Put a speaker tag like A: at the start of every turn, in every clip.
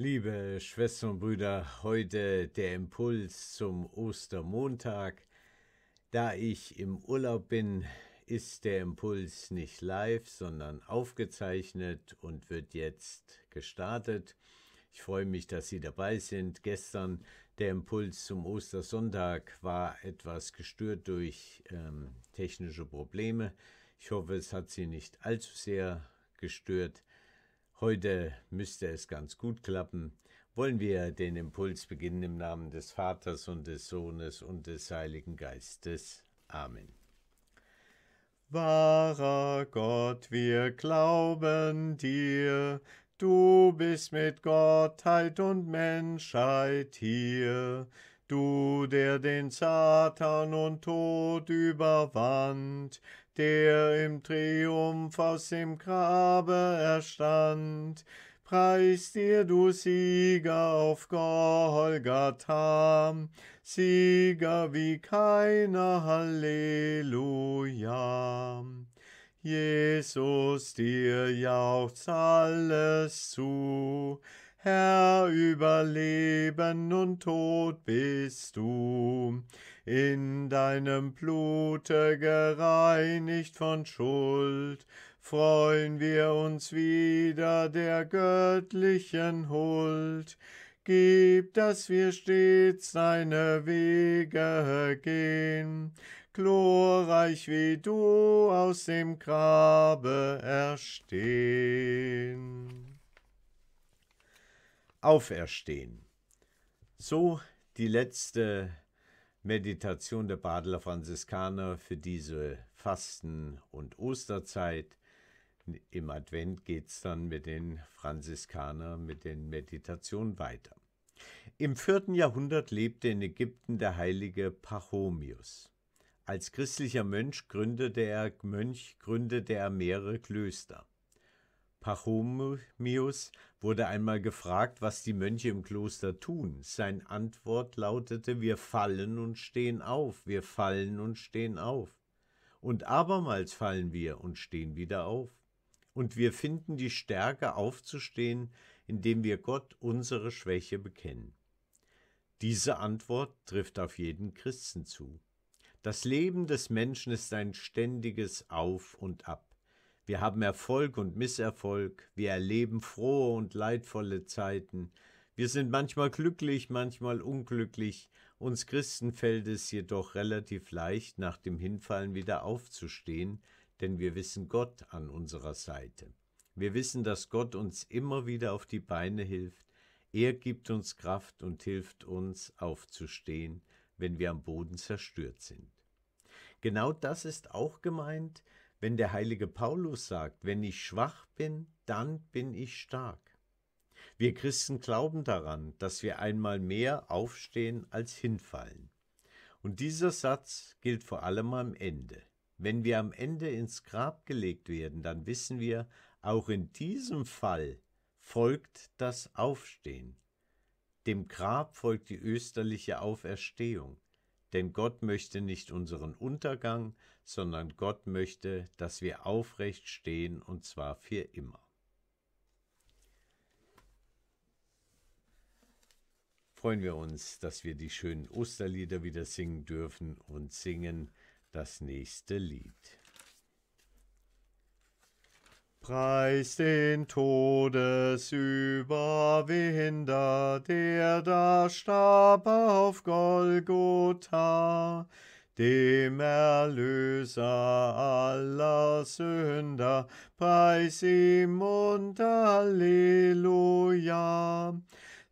A: Liebe Schwestern und Brüder, heute der Impuls zum Ostermontag. Da ich im Urlaub bin, ist der Impuls nicht live, sondern aufgezeichnet und wird jetzt gestartet. Ich freue mich, dass Sie dabei sind. Gestern der Impuls zum Ostersonntag war etwas gestört durch ähm, technische Probleme. Ich hoffe, es hat Sie nicht allzu sehr gestört. Heute müsste es ganz gut klappen. Wollen wir den Impuls beginnen im Namen des Vaters und des Sohnes und des Heiligen Geistes. Amen.
B: Wahrer Gott, wir glauben dir, du bist mit Gottheit und Menschheit hier, du, der den Satan und Tod überwand, der im Triumph aus dem Grabe erstand. Preis dir, du Sieger auf Golgatha, Sieger wie keiner, Halleluja. Jesus, dir jauchzt alles zu, Herr über Leben und Tod bist du in deinem Blute gereinigt von Schuld, freuen wir uns wieder der göttlichen Huld. Gib, dass wir stets deine Wege gehen, glorreich wie du aus dem
A: Grabe erstehen. Auferstehen. So die letzte Meditation der Badler Franziskaner für diese Fasten- und Osterzeit. Im Advent geht es dann mit den Franziskanern, mit den Meditationen weiter. Im vierten Jahrhundert lebte in Ägypten der heilige Pachomius. Als christlicher Mönch gründete er, Mönch gründete er mehrere Klöster. Pachomius wurde einmal gefragt, was die Mönche im Kloster tun. Seine Antwort lautete, wir fallen und stehen auf, wir fallen und stehen auf. Und abermals fallen wir und stehen wieder auf. Und wir finden die Stärke aufzustehen, indem wir Gott unsere Schwäche bekennen. Diese Antwort trifft auf jeden Christen zu. Das Leben des Menschen ist ein ständiges Auf und Ab. Wir haben Erfolg und Misserfolg, wir erleben frohe und leidvolle Zeiten, wir sind manchmal glücklich, manchmal unglücklich, uns Christen fällt es jedoch relativ leicht, nach dem Hinfallen wieder aufzustehen, denn wir wissen Gott an unserer Seite. Wir wissen, dass Gott uns immer wieder auf die Beine hilft, er gibt uns Kraft und hilft uns aufzustehen, wenn wir am Boden zerstört sind. Genau das ist auch gemeint, wenn der heilige Paulus sagt, wenn ich schwach bin, dann bin ich stark. Wir Christen glauben daran, dass wir einmal mehr aufstehen als hinfallen. Und dieser Satz gilt vor allem am Ende. Wenn wir am Ende ins Grab gelegt werden, dann wissen wir, auch in diesem Fall folgt das Aufstehen. Dem Grab folgt die österliche Auferstehung. Denn Gott möchte nicht unseren Untergang, sondern Gott möchte, dass wir aufrecht stehen und zwar für immer. Freuen wir uns, dass wir die schönen Osterlieder wieder singen dürfen und singen das nächste Lied.
B: Preis den Todesüberwinder, der da starb auf Golgotha, dem Erlöser aller Sünder, preis ihm und Alleluja.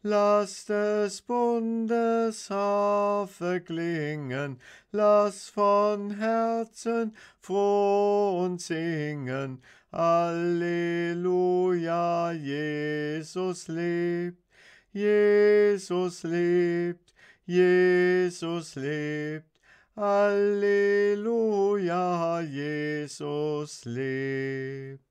B: Lass des Bundes Harfe klingen, lass von Herzen froh und singen. Alleluja, Jesus lebt, Jesus lebt, Jesus lebt. Alleluja, Jesus lebt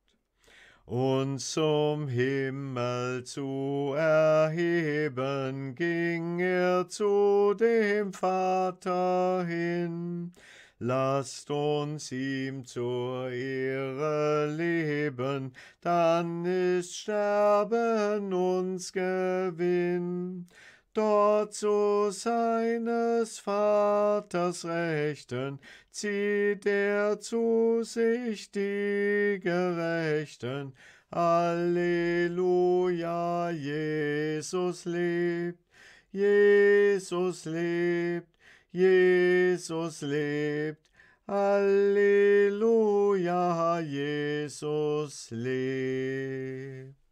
B: und zum Himmel zu erheben, ging er zu dem Vater hin. Lasst uns ihm zur Ehre leben, dann ist Sterben uns Gewinn dort zu seines Vaters Rechten zieht er zu sich die Gerechten. Alleluja, Jesus lebt, Jesus lebt, Jesus lebt. Alleluja,
A: Jesus lebt.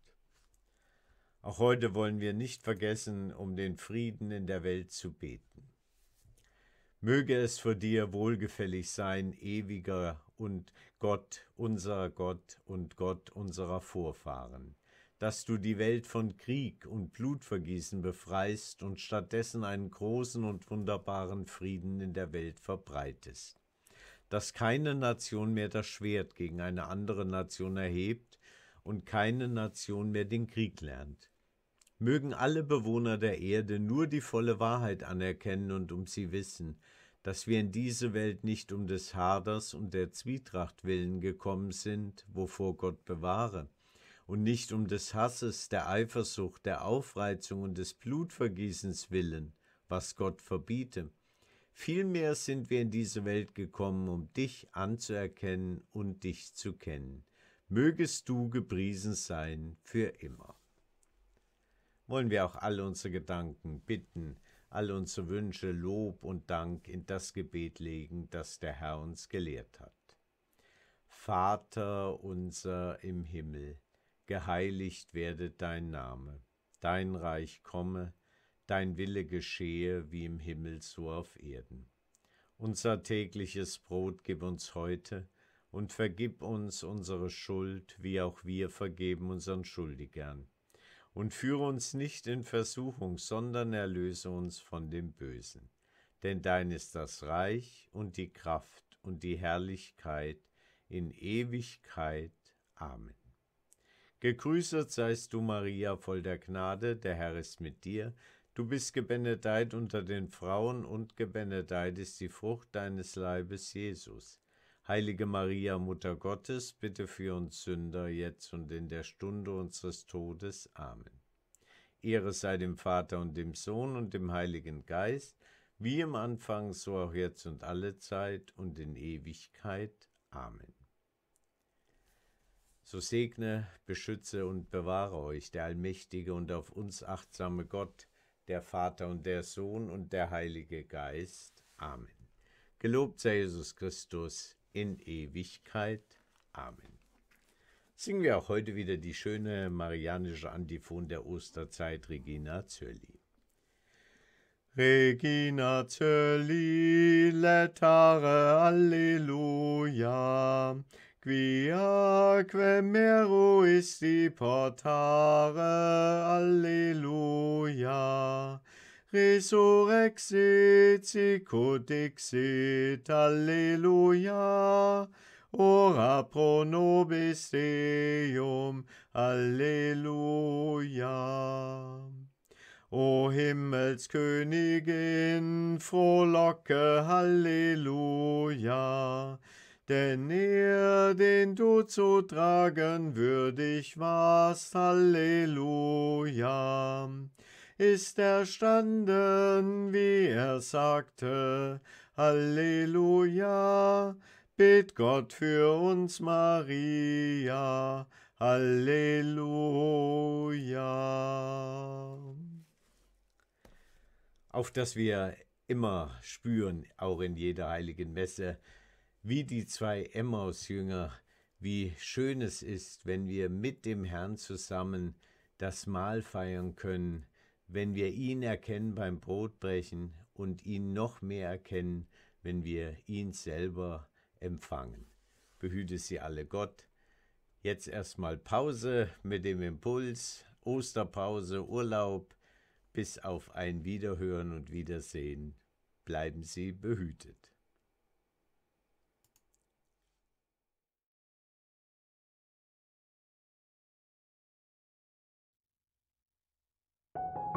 A: Auch heute wollen wir nicht vergessen, um den Frieden in der Welt zu beten. Möge es für dir wohlgefällig sein, ewiger und Gott, unser Gott und Gott unserer Vorfahren, dass du die Welt von Krieg und Blutvergießen befreist und stattdessen einen großen und wunderbaren Frieden in der Welt verbreitest, dass keine Nation mehr das Schwert gegen eine andere Nation erhebt und keine Nation mehr den Krieg lernt, mögen alle Bewohner der Erde nur die volle Wahrheit anerkennen und um sie wissen, dass wir in diese Welt nicht um des Haders und der Zwietracht willen gekommen sind, wovor Gott bewahre, und nicht um des Hasses, der Eifersucht, der Aufreizung und des Blutvergießens willen, was Gott verbiete. Vielmehr sind wir in diese Welt gekommen, um dich anzuerkennen und dich zu kennen. Mögest du gepriesen sein für immer wollen wir auch alle unsere Gedanken, Bitten, alle unsere Wünsche, Lob und Dank in das Gebet legen, das der Herr uns gelehrt hat. Vater unser im Himmel, geheiligt werde dein Name, dein Reich komme, dein Wille geschehe wie im Himmel so auf Erden. Unser tägliches Brot gib uns heute und vergib uns unsere Schuld, wie auch wir vergeben unseren Schuldigern und führe uns nicht in Versuchung, sondern erlöse uns von dem Bösen. Denn dein ist das Reich und die Kraft und die Herrlichkeit in Ewigkeit. Amen. Gegrüßet seist du, Maria, voll der Gnade, der Herr ist mit dir. Du bist gebenedeit unter den Frauen und gebenedeit ist die Frucht deines Leibes, Jesus. Heilige Maria, Mutter Gottes, bitte für uns Sünder, jetzt und in der Stunde unseres Todes. Amen. Ehre sei dem Vater und dem Sohn und dem Heiligen Geist, wie im Anfang, so auch jetzt und alle Zeit und in Ewigkeit. Amen. So segne, beschütze und bewahre euch der allmächtige und auf uns achtsame Gott, der Vater und der Sohn und der Heilige Geist. Amen. Gelobt sei Jesus Christus in Ewigkeit. Amen. Singen wir auch heute wieder die schöne marianische Antiphon der Osterzeit Regina Zöli.
B: Regina Zöli, letare alleluia, quia ist meruisti portare alleluia resurrexit, sicut alleluia. Ora pro nobis Deum, Alleluia. O Himmelskönigin, frohlocke, Halleluja. Denn er, den du zu tragen würdig warst, Halleluja ist erstanden, wie er sagte. Halleluja, bet Gott für uns, Maria. Halleluja.
A: Auf das wir immer spüren, auch in jeder heiligen Messe, wie die zwei Emmaus-Jünger, wie schön es ist, wenn wir mit dem Herrn zusammen das Mahl feiern können, wenn wir ihn erkennen beim Brotbrechen und ihn noch mehr erkennen, wenn wir ihn selber empfangen. Behüte sie alle Gott. Jetzt erstmal Pause mit dem Impuls, Osterpause, Urlaub, bis auf ein Wiederhören und Wiedersehen. Bleiben Sie behütet. you